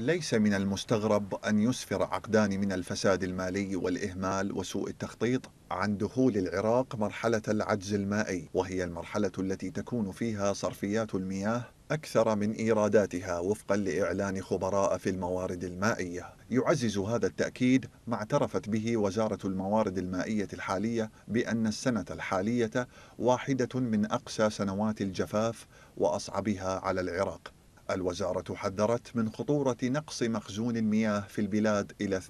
ليس من المستغرب أن يسفر عقدان من الفساد المالي والإهمال وسوء التخطيط عن دخول العراق مرحلة العجز المائي وهي المرحلة التي تكون فيها صرفيات المياه أكثر من إيراداتها وفقا لإعلان خبراء في الموارد المائية يعزز هذا التأكيد ما اعترفت به وزارة الموارد المائية الحالية بأن السنة الحالية واحدة من أقسى سنوات الجفاف وأصعبها على العراق الوزارة حذرت من خطورة نقص مخزون المياه في البلاد إلى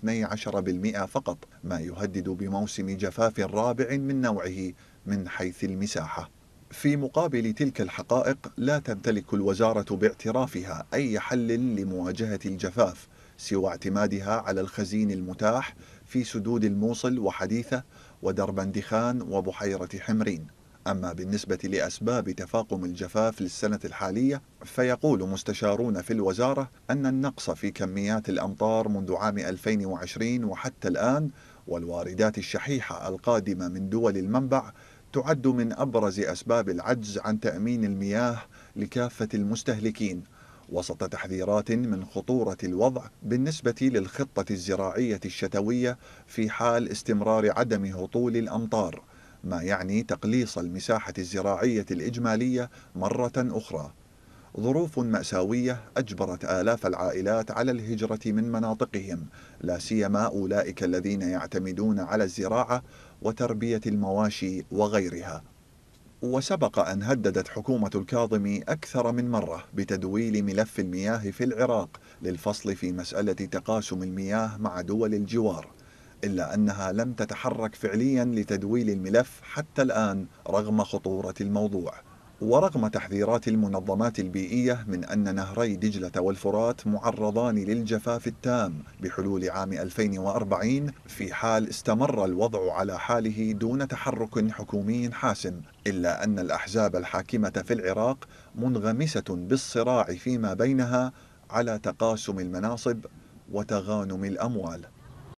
12% فقط ما يهدد بموسم جفاف رابع من نوعه من حيث المساحة في مقابل تلك الحقائق لا تمتلك الوزارة باعترافها أي حل لمواجهة الجفاف سوى اعتمادها على الخزين المتاح في سدود الموصل وحديثة ودرب اندخان وبحيرة حمرين أما بالنسبة لأسباب تفاقم الجفاف للسنة الحالية فيقول مستشارون في الوزارة أن النقص في كميات الأمطار منذ عام 2020 وحتى الآن والواردات الشحيحة القادمة من دول المنبع تعد من أبرز أسباب العجز عن تأمين المياه لكافة المستهلكين وسط تحذيرات من خطورة الوضع بالنسبة للخطة الزراعية الشتوية في حال استمرار عدم هطول الأمطار ما يعني تقليص المساحة الزراعية الإجمالية مرة أخرى ظروف مأساوية أجبرت آلاف العائلات على الهجرة من مناطقهم لا سيما أولئك الذين يعتمدون على الزراعة وتربية المواشي وغيرها وسبق أن هددت حكومة الكاظم أكثر من مرة بتدويل ملف المياه في العراق للفصل في مسألة تقاسم المياه مع دول الجوار إلا أنها لم تتحرك فعليا لتدويل الملف حتى الآن رغم خطورة الموضوع ورغم تحذيرات المنظمات البيئية من أن نهري دجلة والفرات معرضان للجفاف التام بحلول عام 2040 في حال استمر الوضع على حاله دون تحرك حكومي حاسم إلا أن الأحزاب الحاكمة في العراق منغمسة بالصراع فيما بينها على تقاسم المناصب وتغانم الأموال